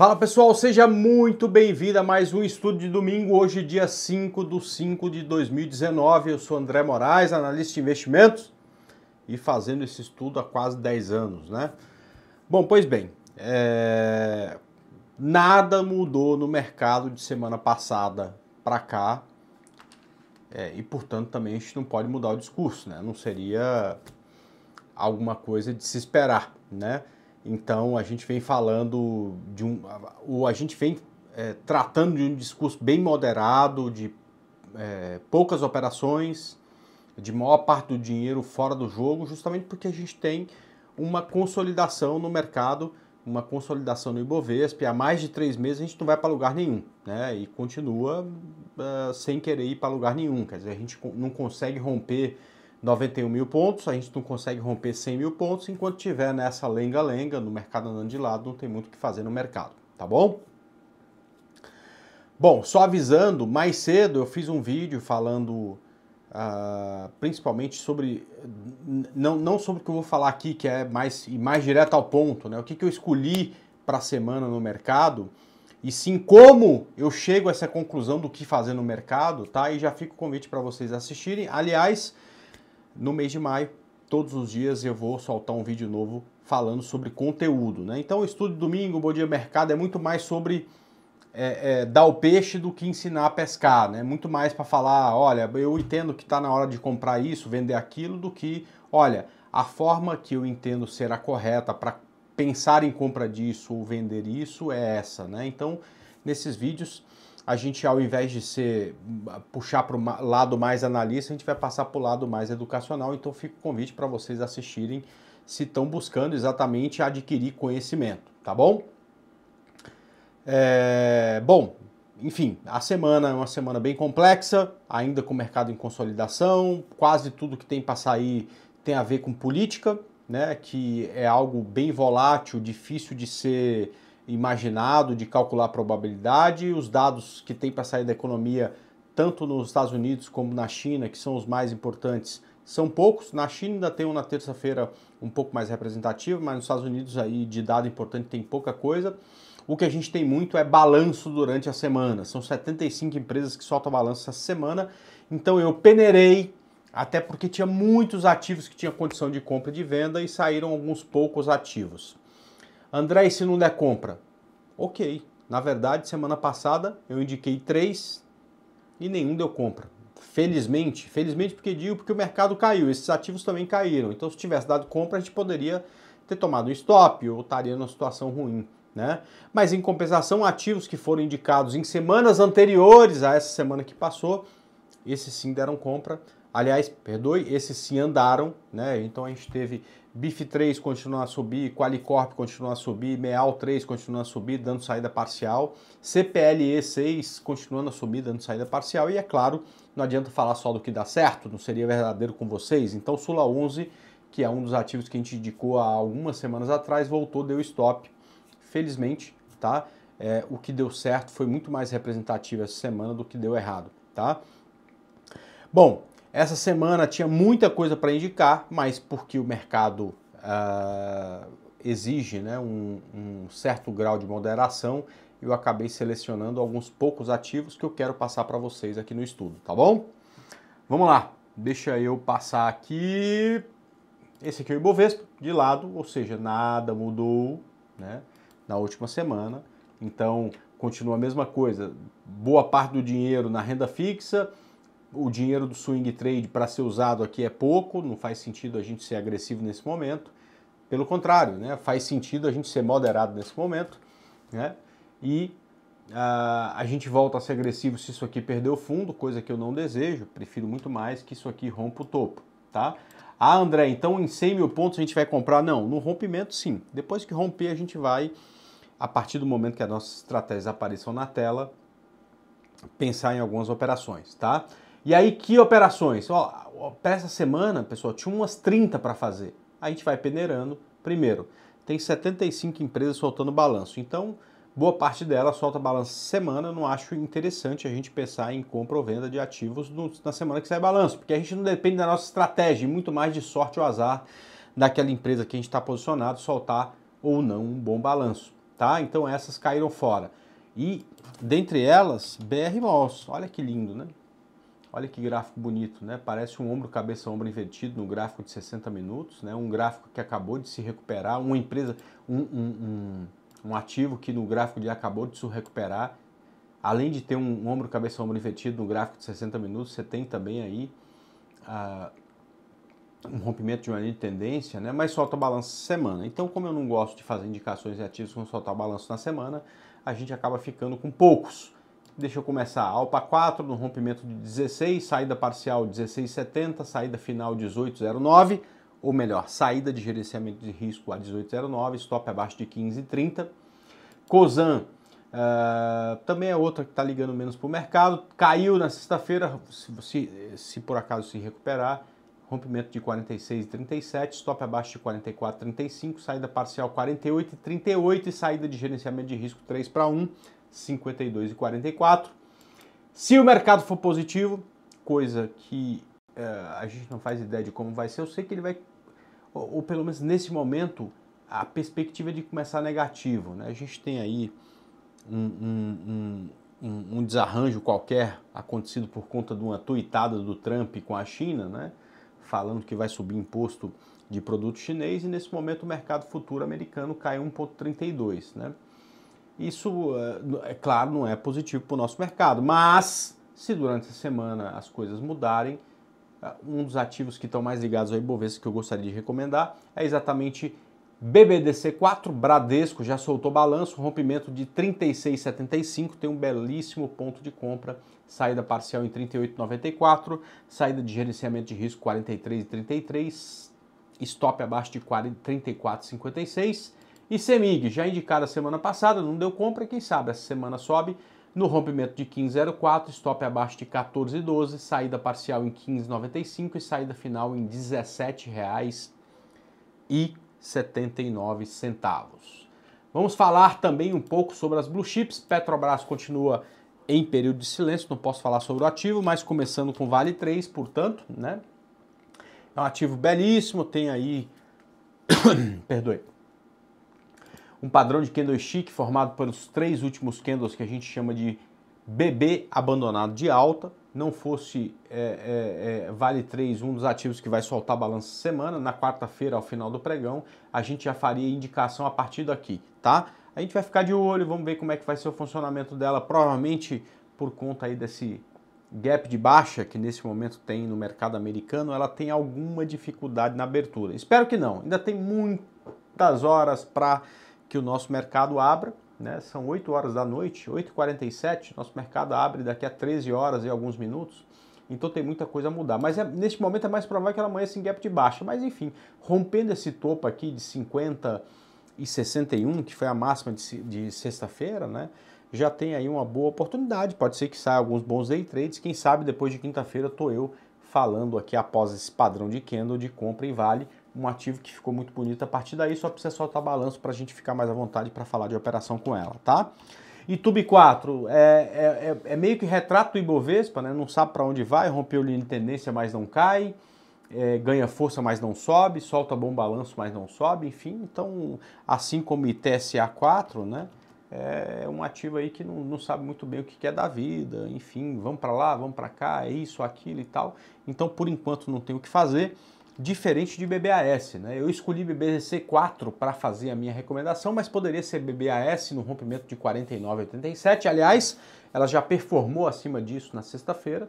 Fala pessoal, seja muito bem-vindo a mais um estudo de domingo, hoje dia 5 de 5 de 2019. Eu sou André Moraes, analista de investimentos e fazendo esse estudo há quase 10 anos, né? Bom, pois bem, é... nada mudou no mercado de semana passada para cá é, e, portanto, também a gente não pode mudar o discurso, né? Não seria alguma coisa de se esperar, né? Então a gente vem falando de um. Ou a gente vem é, tratando de um discurso bem moderado, de é, poucas operações, de maior parte do dinheiro fora do jogo, justamente porque a gente tem uma consolidação no mercado, uma consolidação no Ibovespa, e há mais de três meses a gente não vai para lugar nenhum, né? E continua uh, sem querer ir para lugar nenhum, quer dizer, a gente não consegue romper 91 mil pontos, a gente não consegue romper 100 mil pontos, enquanto tiver nessa lenga-lenga, no mercado andando de lado, não tem muito o que fazer no mercado, tá bom? Bom, só avisando, mais cedo eu fiz um vídeo falando uh, principalmente sobre, não, não sobre o que eu vou falar aqui, que é mais, mais direto ao ponto, né? O que, que eu escolhi para a semana no mercado, e sim como eu chego a essa conclusão do que fazer no mercado, tá? E já fica o convite para vocês assistirem. Aliás, no mês de maio, todos os dias eu vou soltar um vídeo novo falando sobre conteúdo. Né? Então, o estudo domingo, Bom Dia Mercado, é muito mais sobre é, é, dar o peixe do que ensinar a pescar. Né? Muito mais para falar, olha, eu entendo que está na hora de comprar isso, vender aquilo, do que, olha, a forma que eu entendo será correta para pensar em compra disso ou vender isso é essa. Né? Então, nesses vídeos a gente, ao invés de ser hum, puxar para o lado mais analista, a gente vai passar para o lado mais educacional. Então, fica o convite para vocês assistirem se estão buscando exatamente adquirir conhecimento, tá bom? É, bom, enfim, a semana é uma semana bem complexa, ainda com o mercado em consolidação, quase tudo que tem para sair tem a ver com política, né? Que é algo bem volátil, difícil de ser imaginado de calcular a probabilidade, os dados que tem para sair da economia, tanto nos Estados Unidos como na China, que são os mais importantes, são poucos. Na China ainda tem um na terça-feira um pouco mais representativo, mas nos Estados Unidos aí de dado importante tem pouca coisa. O que a gente tem muito é balanço durante a semana. São 75 empresas que soltam balanço essa semana. Então eu peneirei, até porque tinha muitos ativos que tinham condição de compra e de venda e saíram alguns poucos ativos. André, e se não der compra? Ok. Na verdade, semana passada eu indiquei três e nenhum deu compra. Felizmente, felizmente porque digo porque o mercado caiu, esses ativos também caíram. Então, se tivesse dado compra, a gente poderia ter tomado um stop ou estaria numa situação ruim. Né? Mas em compensação, ativos que foram indicados em semanas anteriores a essa semana que passou, esses sim deram compra. Aliás, perdoe, esses sim andaram, né? Então a gente teve BIF3 continua a subir, Qualicorp continua a subir, MEAL3 continua a subir, dando saída parcial, CPLE6 continuando a subir, dando saída parcial, e é claro, não adianta falar só do que dá certo, não seria verdadeiro com vocês. Então, Sula 11, que é um dos ativos que a gente indicou há algumas semanas atrás, voltou, deu stop, felizmente, tá? É, o que deu certo foi muito mais representativo essa semana do que deu errado, tá? Bom, essa semana tinha muita coisa para indicar, mas porque o mercado uh, exige né, um, um certo grau de moderação, eu acabei selecionando alguns poucos ativos que eu quero passar para vocês aqui no estudo, tá bom? Vamos lá, deixa eu passar aqui. Esse aqui é o Ibovespa, de lado, ou seja, nada mudou né, na última semana. Então, continua a mesma coisa. Boa parte do dinheiro na renda fixa, o dinheiro do swing trade para ser usado aqui é pouco, não faz sentido a gente ser agressivo nesse momento. Pelo contrário, né? faz sentido a gente ser moderado nesse momento. Né? E uh, a gente volta a ser agressivo se isso aqui perder o fundo, coisa que eu não desejo, prefiro muito mais que isso aqui rompa o topo. Tá? Ah, André, então em 100 mil pontos a gente vai comprar? Não, no rompimento sim. Depois que romper, a gente vai, a partir do momento que as nossas estratégias apareçam na tela, pensar em algumas operações, tá? E aí, que operações? Ó, para essa semana, pessoal, tinha umas 30 para fazer. a gente vai peneirando. Primeiro, tem 75 empresas soltando balanço. Então, boa parte delas solta balanço semana. Não acho interessante a gente pensar em compra ou venda de ativos no, na semana que sai balanço, porque a gente não depende da nossa estratégia, muito mais de sorte ou azar daquela empresa que a gente está posicionado soltar ou não um bom balanço. Tá? Então, essas caíram fora. E dentre elas, BR Malls. Olha que lindo, né? Olha que gráfico bonito, né? Parece um ombro cabeça ombro invertido no gráfico de 60 minutos, né? Um gráfico que acabou de se recuperar, uma empresa, um, um, um, um ativo que no gráfico de acabou de se recuperar. Além de ter um ombro cabeça ombro invertido no gráfico de 60 minutos, você tem também aí ah, um rompimento de uma linha de tendência, né? Mas solta balanço semana. Então, como eu não gosto de fazer indicações de ativos com soltar balanço na semana, a gente acaba ficando com poucos deixa eu começar. Alpa 4 no rompimento de 16, saída parcial 16,70, saída final 18,09, ou melhor, saída de gerenciamento de risco a 18,09, stop abaixo de 15,30. Cozan uh, também é outra que está ligando menos para o mercado, caiu na sexta-feira, se, se, se por acaso se recuperar, rompimento de 46,37, stop abaixo de 44,35, saída parcial 48,38 e saída de gerenciamento de risco 3 para 1. 52 e 44. Se o mercado for positivo, coisa que uh, a gente não faz ideia de como vai ser, eu sei que ele vai, ou, ou pelo menos nesse momento, a perspectiva é de começar negativo. Né? A gente tem aí um, um, um, um, desarranjo qualquer acontecido por conta de uma tuitada do Trump com a China, né? falando que vai subir imposto de produto chinês, e nesse momento o mercado futuro americano caiu 1,32. Né? Isso, eh, é claro, não é positivo para o nosso mercado, mas se durante a semana as coisas mudarem, eh, um dos ativos que estão mais ligados ao Ibovespa que eu gostaria de recomendar é exatamente BBDC4, Bradesco já soltou balanço, rompimento de 36,75, tem um belíssimo ponto de compra, saída parcial em 38,94, saída de gerenciamento de risco 43,33, stop abaixo de 34,56 e CEMIG, já indicada semana passada, não deu compra, quem sabe essa semana sobe no rompimento de 15,04, stop abaixo de 14,12, saída parcial em 15,95 e saída final em R$ 17,79. Vamos falar também um pouco sobre as blue chips. Petrobras continua em período de silêncio, não posso falar sobre o ativo, mas começando com Vale 3, portanto, né? É um ativo belíssimo, tem aí, perdoe, um padrão de candlestick é formado pelos três últimos candles que a gente chama de BB abandonado de alta, não fosse é, é, é, Vale 3 um dos ativos que vai soltar balanço semana, na quarta-feira, ao final do pregão, a gente já faria indicação a partir daqui, tá? A gente vai ficar de olho, vamos ver como é que vai ser o funcionamento dela, provavelmente por conta aí desse gap de baixa que nesse momento tem no mercado americano, ela tem alguma dificuldade na abertura. Espero que não, ainda tem muitas horas para que o nosso mercado abra. Né? São 8 horas da noite, 8h47, nosso mercado abre daqui a 13 horas e alguns minutos. Então tem muita coisa a mudar. Mas é, neste momento é mais provável que ela amanheça em gap de baixa. Mas enfim, rompendo esse topo aqui de 50 e 61, que foi a máxima de, de sexta-feira, né? Já tem aí uma boa oportunidade. Pode ser que saia alguns bons day trades. Quem sabe depois de quinta-feira estou eu falando aqui após esse padrão de candle de compra e vale um ativo que ficou muito bonito. A partir daí só precisa soltar balanço para a gente ficar mais à vontade para falar de operação com ela, tá? Tube 4 é, é, é, é, meio que retrato do Ibovespa, né? Não sabe para onde vai, rompeu linha de tendência, mas não cai. É, ganha força, mas não sobe, solta bom balanço, mas não sobe, enfim. Então, assim como ITSA 4, né? É, é um ativo aí que não, não sabe muito bem o que é da vida, enfim, vamos para lá, vamos para cá, é isso, aquilo e tal. Então, por enquanto, não tem o que fazer diferente de BBAS. Né? Eu escolhi BBC4 para fazer a minha recomendação, mas poderia ser BBAS no rompimento de 49,87. Aliás, ela já performou acima disso na sexta-feira.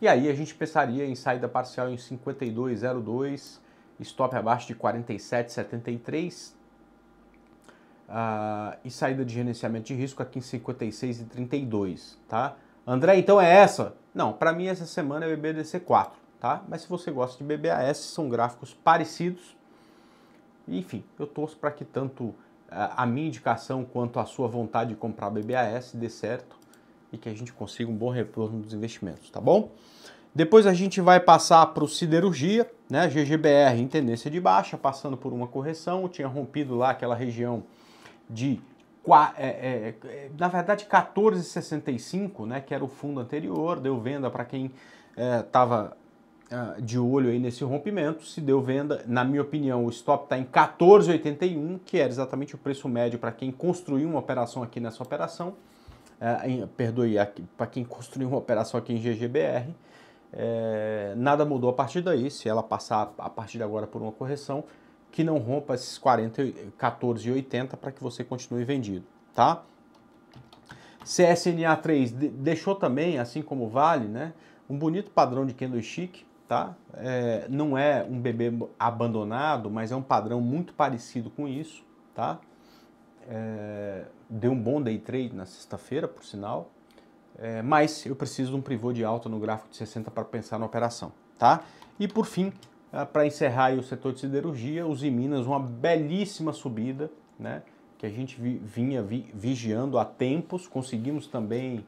E aí a gente pensaria em saída parcial em 52,02, stop abaixo de 47,73. Uh, ah, e saída de gerenciamento de risco aqui em 56 e 32, tá? André, então é essa? Não, para mim essa semana é BBDC 4 tá? Mas se você gosta de BBAS, são gráficos parecidos. Enfim, eu torço para que tanto eh, a minha indicação quanto a sua vontade de comprar BBAS dê certo e que a gente consiga um bom retorno dos investimentos, tá bom? Depois a gente vai passar para o siderurgia, né? GGBR em tendência de baixa, passando por uma correção, tinha rompido lá aquela região de é, é, na verdade 14,65, né, que era o fundo anterior, deu venda para quem estava ah, de olho aí nesse rompimento, se deu venda, na minha opinião, o stop está em 14,81, que era exatamente o preço médio para quem construiu uma operação aqui nessa operação, é, em, perdoe, para quem construiu uma operação aqui em GGBR, é, nada mudou a partir daí, se ela passar a partir de agora por uma correção, que não rompa esses 40, 14,80 para que você continue vendido, tá? CSNA3 deixou também, assim como Vale, né, um bonito padrão de candlestick, tá? É, não é um bebê abandonado, mas é um padrão muito parecido com isso, tá? É, deu um bom day trade na sexta-feira, por sinal, é, mas eu preciso de um pivô de alta no gráfico de 60 para pensar na operação, tá? E por fim, é, para encerrar o setor de siderurgia, os Minas, uma belíssima subida, né? Que a gente vinha vi vigiando há tempos, conseguimos também,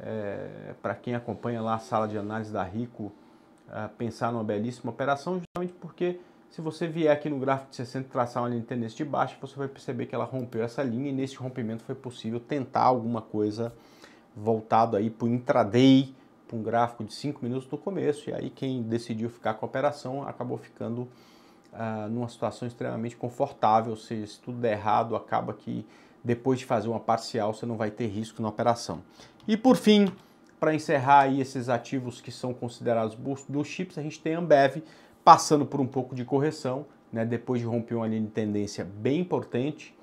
é, para quem acompanha lá a sala de análise da Rico, pensar numa belíssima operação, justamente porque se você vier aqui no gráfico de 60 traçar uma linha de tendência de baixo, você vai perceber que ela rompeu essa linha e nesse rompimento foi possível tentar alguma coisa voltado aí para o intraday, para um gráfico de 5 minutos no começo. E aí quem decidiu ficar com a operação acabou ficando uh, numa situação extremamente confortável. Ou seja, se tudo der errado, acaba que depois de fazer uma parcial você não vai ter risco na operação. E por fim, para encerrar aí esses ativos que são considerados dos chips, a gente tem a Ambev passando por um pouco de correção, né, depois de romper uma linha de tendência bem importante.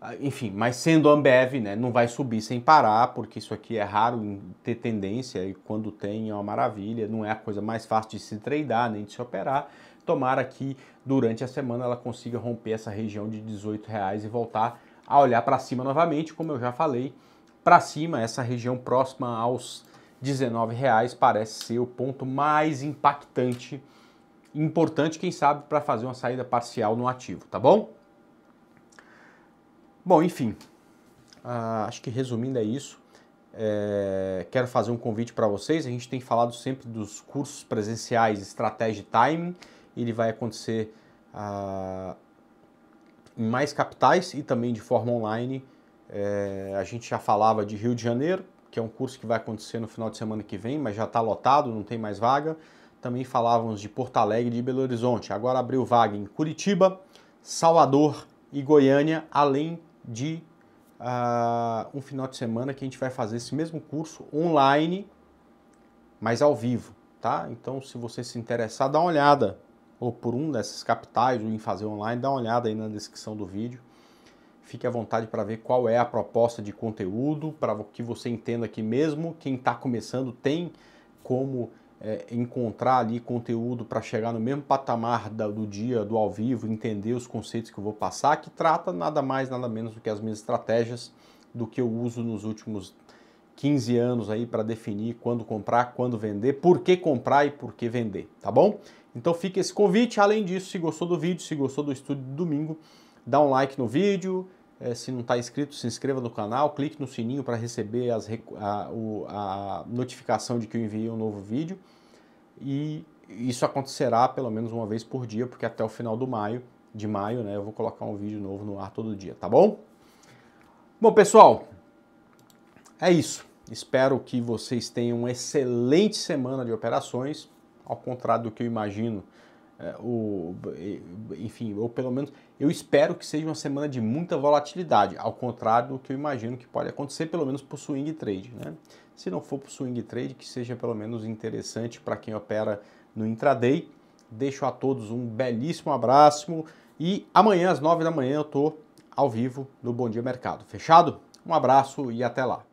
Ah, enfim, mas sendo Ambev, né, não vai subir sem parar, porque isso aqui é raro ter tendência e quando tem é uma maravilha, não é a coisa mais fácil de se tradar nem de se operar. Tomara que durante a semana ela consiga romper essa região de R$18 e voltar a olhar para cima novamente, como eu já falei para cima, essa região próxima aos R$19,00 parece ser o ponto mais impactante, importante, quem sabe, para fazer uma saída parcial no ativo, tá bom? Bom, enfim, uh, acho que resumindo é isso. É, quero fazer um convite para vocês. A gente tem falado sempre dos cursos presenciais Estratégia Timing. Ele vai acontecer uh, em mais capitais e também de forma online é, a gente já falava de Rio de Janeiro, que é um curso que vai acontecer no final de semana que vem, mas já está lotado, não tem mais vaga. Também falávamos de Porto Alegre e de Belo Horizonte. Agora abriu vaga em Curitiba, Salvador e Goiânia, além de uh, um final de semana que a gente vai fazer esse mesmo curso online, mas ao vivo, tá? Então, se você se interessar, dá uma olhada ou por um dessas capitais, ou em fazer online, dá uma olhada aí na descrição do vídeo Fique à vontade para ver qual é a proposta de conteúdo, para que você entenda que mesmo quem está começando tem como é, encontrar ali conteúdo para chegar no mesmo patamar da, do dia, do ao vivo, entender os conceitos que eu vou passar, que trata nada mais, nada menos do que as minhas estratégias, do que eu uso nos últimos 15 anos aí para definir quando comprar, quando vender, por que comprar e por que vender, tá bom? Então fica esse convite. Além disso, se gostou do vídeo, se gostou do estúdio de domingo, dá um like no vídeo, é, se não está inscrito, se inscreva no canal, clique no sininho para receber as, a, o, a notificação de que eu enviei um novo vídeo. E isso acontecerá pelo menos uma vez por dia, porque até o final do maio, de maio, né, eu vou colocar um vídeo novo no ar todo dia, tá bom? Bom, pessoal, é isso. Espero que vocês tenham uma excelente semana de operações, ao contrário do que eu imagino é, o, enfim, ou pelo menos eu espero que seja uma semana de muita volatilidade, ao contrário do que eu imagino que pode acontecer, pelo menos para o swing trade. Né? Se não for para o swing trade, que seja pelo menos interessante para quem opera no intraday. Deixo a todos um belíssimo abraço e amanhã às 9 da manhã eu estou ao vivo no Bom Dia Mercado. Fechado? Um abraço e até lá.